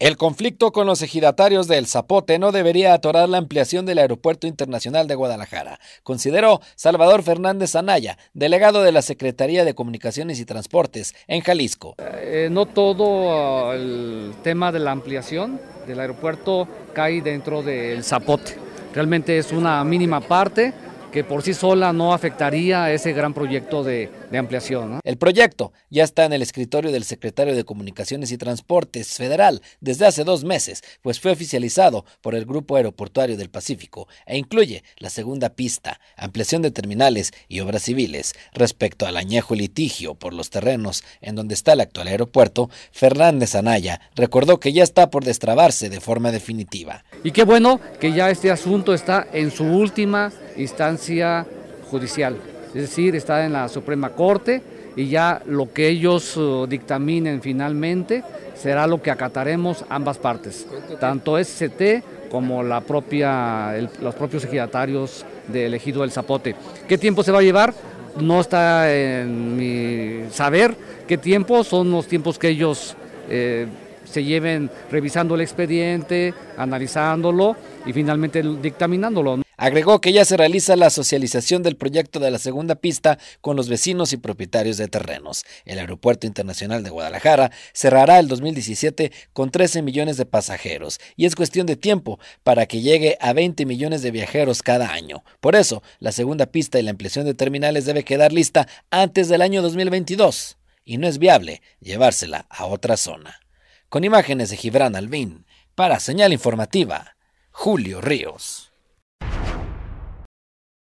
El conflicto con los ejidatarios del Zapote no debería atorar la ampliación del Aeropuerto Internacional de Guadalajara, consideró Salvador Fernández Anaya, delegado de la Secretaría de Comunicaciones y Transportes en Jalisco. Eh, no todo ah, el tema de la ampliación del aeropuerto cae dentro del Zapote. Realmente es una mínima parte que por sí sola no afectaría a ese gran proyecto de, ampliación. El proyecto ya está en el escritorio del secretario de Comunicaciones y Transportes Federal desde hace dos meses, pues fue oficializado por el Grupo Aeroportuario del Pacífico e incluye la segunda pista, ampliación de terminales y obras civiles. Respecto al añejo litigio por los terrenos en donde está el actual aeropuerto, Fernández Anaya recordó que ya está por destrabarse de forma definitiva. Y qué bueno que ya este asunto está en su última instancia judicial, es decir, está en la Suprema Corte y ya lo que ellos eh, dictaminen finalmente será lo que acataremos ambas partes, tanto SCT como la propia, los propios ejidatarios del ejido del Zapote. ¿Qué tiempo se va a llevar? No está en mi saber qué tiempo, son los tiempos que ellos eh, se lleven revisando el expediente, analizándolo y finalmente dictaminándolo. Agregó que ya se realiza la socialización del proyecto de la segunda pista con los vecinos y propietarios de terrenos. El Aeropuerto Internacional de Guadalajara cerrará el 2017 con 13 millones de pasajeros y es cuestión de tiempo para que llegue a 20 millones de viajeros cada año. Por eso, la segunda pista y la ampliación de terminales debe quedar lista antes del año 2022 y no es viable llevársela a otra zona. Con imágenes de Gibran Albín, para Señal Informativa, Julio Ríos.